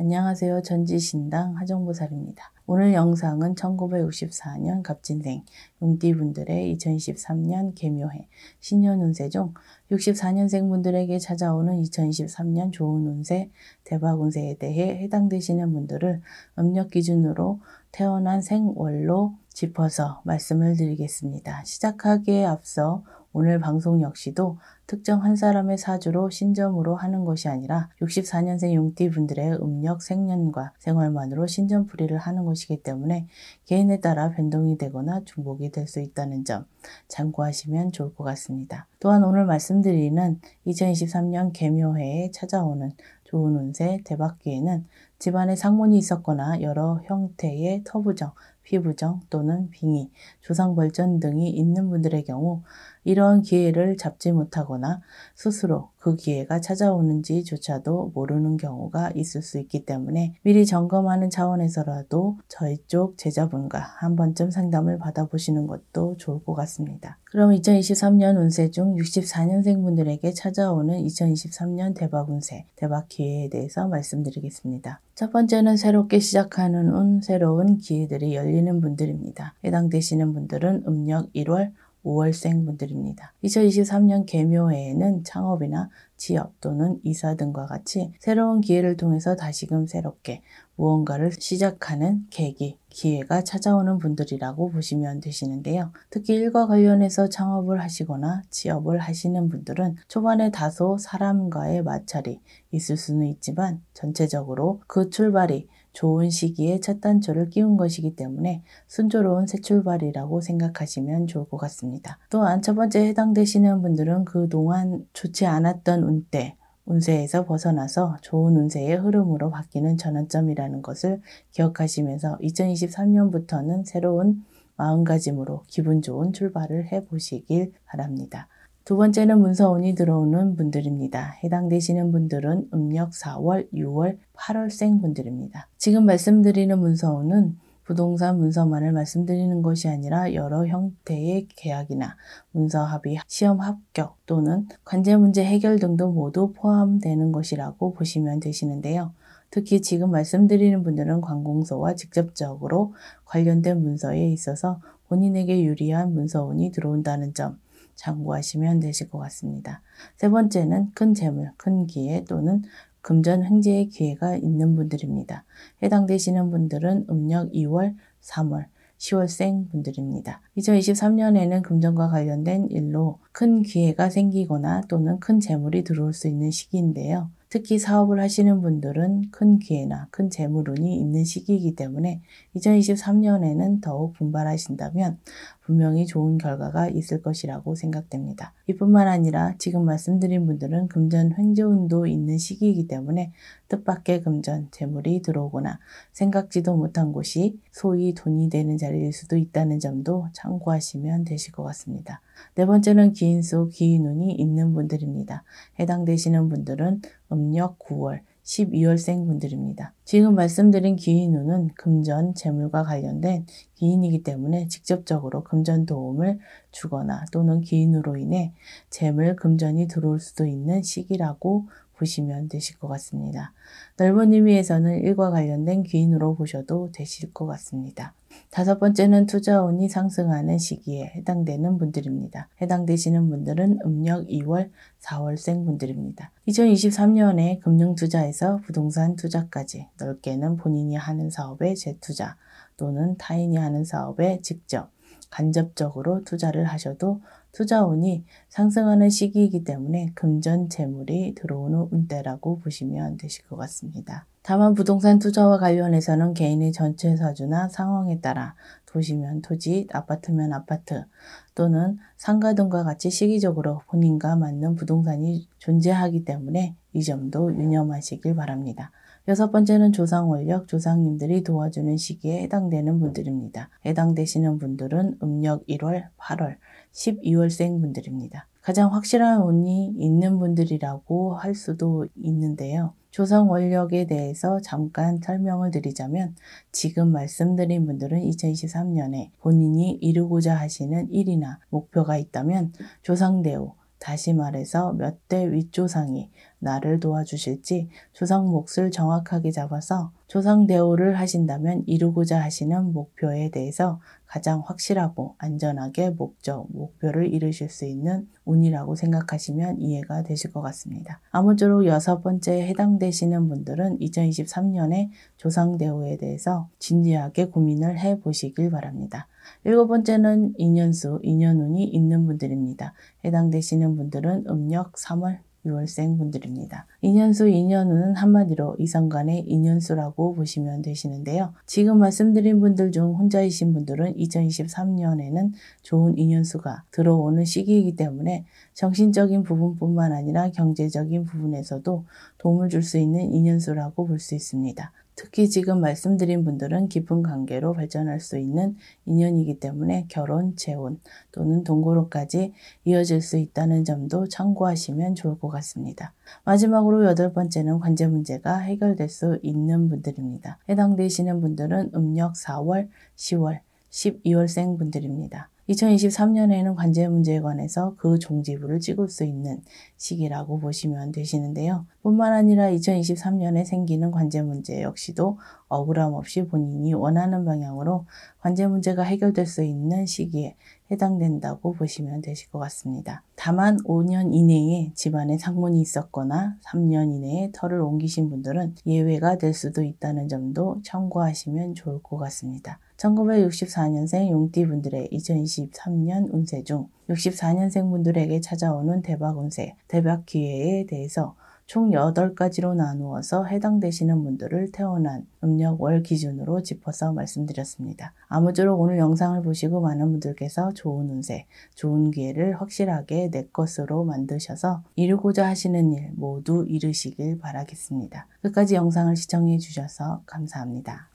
안녕하세요. 전지신당 하정보살입니다. 오늘 영상은 1964년 갑진생 용띠분들의 2023년 개묘해 신년 운세 중 64년생 분들에게 찾아오는 2023년 좋은 운세, 대박 운세에 대해 해당되시는 분들을 음력 기준으로 태어난 생월로 짚어서 말씀을 드리겠습니다. 시작하기에 앞서 오늘 방송 역시도 특정 한 사람의 사주로 신점으로 하는 것이 아니라 64년생 용띠분들의 음력 생년과 생활만으로 신점풀이를 하는 것이기 때문에 개인에 따라 변동이 되거나 중복이 될 수 있다는 점 참고하시면 좋을 것 같습니다. 또한 오늘 말씀드리는 2023년 개묘회에 찾아오는 좋은 운세 대박기에는 집안에 상문이 있었거나 여러 형태의 터부정, 피부정 또는 빙의, 조상발전 등이 있는 분들의 경우 이러한 기회를 잡지 못하거나 스스로 그 기회가 찾아오는지조차도 모르는 경우가 있을 수 있기 때문에 미리 점검하는 차원에서라도 저희 쪽 제자분과 한 번쯤 상담을 받아보시는 것도 좋을 것 같습니다. 그럼 2023년 운세 중 64년생 분들에게 찾아오는 2023년 대박 운세, 대박 기회에 대해서 말씀드리겠습니다. 첫 번째는 새롭게 시작하는 운, 새로운 기회들이 열리는 분들입니다. 해당되시는 분들은 음력 1월 5월생 분들입니다. 2023년 개묘해에는 창업이나 취업 또는 이사 등과 같이 새로운 기회를 통해서 다시금 새롭게 무언가를 시작하는 계기, 기회가 찾아오는 분들이라고 보시면 되시는데요. 특히 일과 관련해서 창업을 하시거나 취업을 하시는 분들은 초반에 다소 사람과의 마찰이 있을 수는 있지만 전체적으로 그 출발이 좋은 시기에 첫 단추를 끼운 것이기 때문에 순조로운 새 출발이라고 생각하시면 좋을 것 같습니다. 또한 첫 번째 해당되시는 분들은 그동안 좋지 않았던 운때 운세에서 벗어나서 좋은 운세의 흐름으로 바뀌는 전환점이라는 것을 기억하시면서 2023년부터는 새로운 마음가짐으로 기분 좋은 출발을 해보시길 바랍니다. 두 번째는 문서운이 들어오는 분들입니다. 해당되시는 분들은 음력 4월, 6월, 8월생 분들입니다. 지금 말씀드리는 문서운은 부동산 문서만을 말씀드리는 것이 아니라 여러 형태의 계약이나 문서 합의, 시험 합격 또는 관제 문제 해결 등도 모두 포함되는 것이라고 보시면 되시는데요. 특히 지금 말씀드리는 분들은 관공서와 직접적으로 관련된 문서에 있어서 본인에게 유리한 문서운이 들어온다는 점, 참고하시면 되실 것 같습니다. 세 번째는 큰 재물, 큰 기회 또는 금전 횡재의 기회가 있는 분들입니다. 해당되시는 분들은 음력 2월, 3월, 10월생 분들입니다. 2023년에는 금전과 관련된 일로 큰 기회가 생기거나 또는 큰 재물이 들어올 수 있는 시기인데요. 특히 사업을 하시는 분들은 큰 기회나 큰 재물운이 있는 시기이기 때문에 2023년에는 더욱 분발하신다면 분명히 좋은 결과가 있을 것이라고 생각됩니다. 이뿐만 아니라 지금 말씀드린 분들은 금전 횡재운도 있는 시기이기 때문에 뜻밖의 금전, 재물이 들어오거나 생각지도 못한 곳이 소위 돈이 되는 자리일 수도 있다는 점도 참고하시면 되실 것 같습니다. 네 번째는 기인수, 기인운이 있는 분들입니다. 해당되시는 분들은 음력 9월, 12월생 분들입니다. 지금 말씀드린 기인운은 금전, 재물과 관련된 기인이기 때문에 직접적으로 금전 도움을 주거나 또는 기인으로 인해 재물, 금전이 들어올 수도 있는 시기라고 보시면 되실 것 같습니다. 넓은 의미에서는 일과 관련된 귀인으로 보셔도 되실 것 같습니다. 다섯 번째는 투자운이 상승하는 시기에 해당되는 분들입니다. 해당되시는 분들은 음력 2월, 4월생 분들입니다. 2023년에 금융투자에서 부동산 투자까지 넓게는 본인이 하는 사업에 재투자 또는 타인이 하는 사업에 직접 간접적으로 투자를 하셔도 투자운이 상승하는 시기이기 때문에 금전 재물이 들어오는 운때라고 보시면 되실 것 같습니다. 다만 부동산 투자와 관련해서는 개인의 전체 사주나 상황에 따라 도시면 토지, 아파트면 아파트 또는 상가 등과 같이 시기적으로 본인과 맞는 부동산이 존재하기 때문에 이 점도 유념하시길 바랍니다. 여섯 번째는 조상 원력, 조상님들이 도와주는 시기에 해당되는 분들입니다. 해당되시는 분들은 음력 1월, 8월, 12월생 분들입니다. 가장 확실한 운이 있는 분들이라고 할 수도 있는데요. 조상 원력에 대해서 잠깐 설명을 드리자면 지금 말씀드린 분들은 2023년에 본인이 이루고자 하시는 일이나 목표가 있다면 조상대우, 다시 말해서 몇 대 윗조상이 나를 도와주실지 조상 몫을 정확하게 잡아서 조상 대우를 하신다면 이루고자 하시는 목표에 대해서 가장 확실하고 안전하게 목적, 목표를 이루실 수 있는 운이라고 생각하시면 이해가 되실 것 같습니다. 아무쪼록 여섯 번째에 해당되시는 분들은 2023년에 조상 대우에 대해서 진지하게 고민을 해 보시길 바랍니다. 일곱 번째는 인연수, 인연운이 있는 분들입니다. 해당되시는 분들은 음력 3월 6월생 분들입니다. 인연수, 인연운은 한마디로 이성 간의 인연수라고 보시면 되시는데요. 지금 말씀드린 분들 중 혼자이신 분들은 2023년에는 좋은 인연수가 들어오는 시기이기 때문에 정신적인 부분뿐만 아니라 경제적인 부분에서도 도움을 줄 수 있는 인연수라고 볼 수 있습니다. 특히 지금 말씀드린 분들은 깊은 관계로 발전할 수 있는 인연이기 때문에 결혼, 재혼 또는 동거로까지 이어질 수 있다는 점도 참고하시면 좋을 것 같습니다. 마지막으로 여덟 번째는 관제 문제가 해결될 수 있는 분들입니다. 해당되시는 분들은 음력 4월, 10월, 12월생 분들입니다. 2023년에는 관제 문제에 관해서 그 종지부를 찍을 수 있는 시기라고 보시면 되시는데요. 뿐만 아니라 2023년에 생기는 관제 문제 역시도 억울함 없이 본인이 원하는 방향으로 관제 문제가 해결될 수 있는 시기에 해당된다고 보시면 되실 것 같습니다. 다만 5년 이내에 집안에 상문이 있었거나 3년 이내에 터를 옮기신 분들은 예외가 될 수도 있다는 점도 참고하시면 좋을 것 같습니다. 1964년생 용띠분들의 2023년 운세 중 64년생 분들에게 찾아오는 대박 운세, 대박 기회에 대해서 총 8가지로 나누어서 해당되시는 분들을 태어난 음력 월 기준으로 짚어서 말씀드렸습니다. 아무쪼록 오늘 영상을 보시고 많은 분들께서 좋은 운세, 좋은 기회를 확실하게 내 것으로 만드셔서 이루고자 하시는 일 모두 이루시길 바라겠습니다. 끝까지 영상을 시청해 주셔서 감사합니다.